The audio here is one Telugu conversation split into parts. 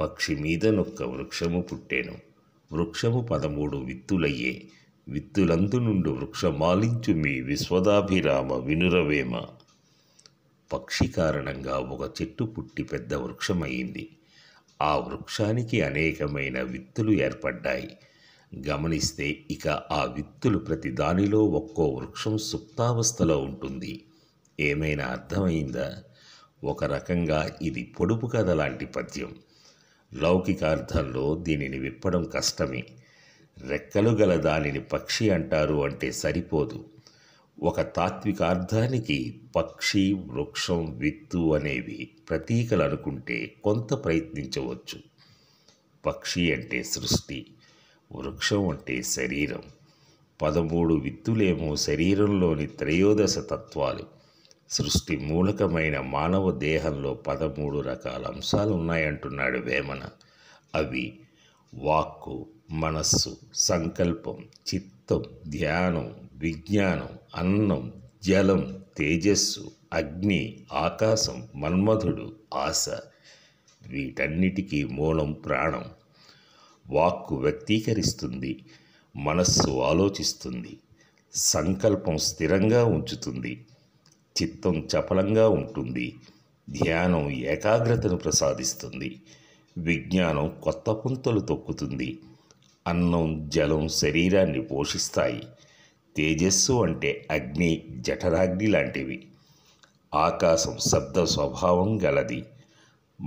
పక్షి మీద నొక్క వృక్షము పుట్టెను వృక్షము పదమూడు విత్తులయ్యే విత్తులందు నుండి వృక్షమాలించు మీ విశ్వదాభిరామ వినురవేమ పక్షి కారణంగా ఒక చెట్టు పుట్టి పెద్ద వృక్షమయ్యింది ఆ వృక్షానికి అనేకమైన విత్తులు ఏర్పడ్డాయి గమనిస్తే ఇక ఆ విత్తులు ప్రతి దానిలో ఒక్కో వృక్షం సుప్తావస్థలో ఉంటుంది ఏమైనా అర్థమైందా ఒక రకంగా ఇది పొడుపు కథ లాంటి పద్యం లౌకిక అర్థంలో దీనిని విప్పడం కష్టమే రెక్కలు గల దానిని పక్షి అంటారు అంటే సరిపోదు ఒక తాత్విక అర్థానికి పక్షి వృక్షం విత్తు అనేవి ప్రతీకలు అనుకుంటే కొంత ప్రయత్నించవచ్చు పక్షి అంటే సృష్టి వృక్షం అంటే శరీరం పదమూడు విత్తులేమో శరీరంలోని త్రయోదశ తత్వాలు సృష్టి మూలకమైన మానవ దేహంలో పదమూడు రకాల అంశాలు ఉన్నాయంటున్నాడు వేమన అవి వాక్కు మనస్సు సంకల్పం చిత్తం ధ్యానం విజ్ఞానం అన్నం జలం తేజస్సు అగ్ని ఆకాశం మన్మధుడు ఆశ వీటన్నిటికీ మూలం ప్రాణం వాక్కు వ్యక్తీకరిస్తుంది మనస్సు ఆలోచిస్తుంది సంకల్పం స్థిరంగా ఉంచుతుంది చిత్తం చపలంగా ఉంటుంది ధ్యానం ఏకాగ్రతను ప్రసాదిస్తుంది విజ్ఞానం కొత్త పుంతలు తొక్కుతుంది అన్నం జలం శరీరాన్ని పోషిస్తాయి తేజస్సు అంటే అగ్ని జఠరాగ్ని లాంటివి ఆకాశం శబ్ద స్వభావం గలది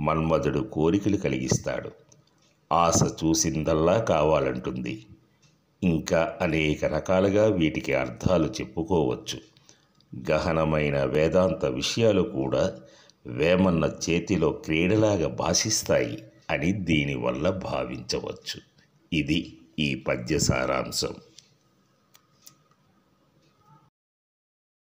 మన్మధుడు కోరికలు కలిగిస్తాడు ఆశ చూసిందల్లా కావాలంటుంది ఇంకా అనేక రకాలుగా వీటికి అర్థాలు చెప్పుకోవచ్చు గహనమైన వేదాంత విషయాలు కూడా వేమన్న చేతిలో క్రీడలాగా భాషిస్తాయి అని దీనివల్ల భావించవచ్చు ఇది ఈ పద్య సారాంశం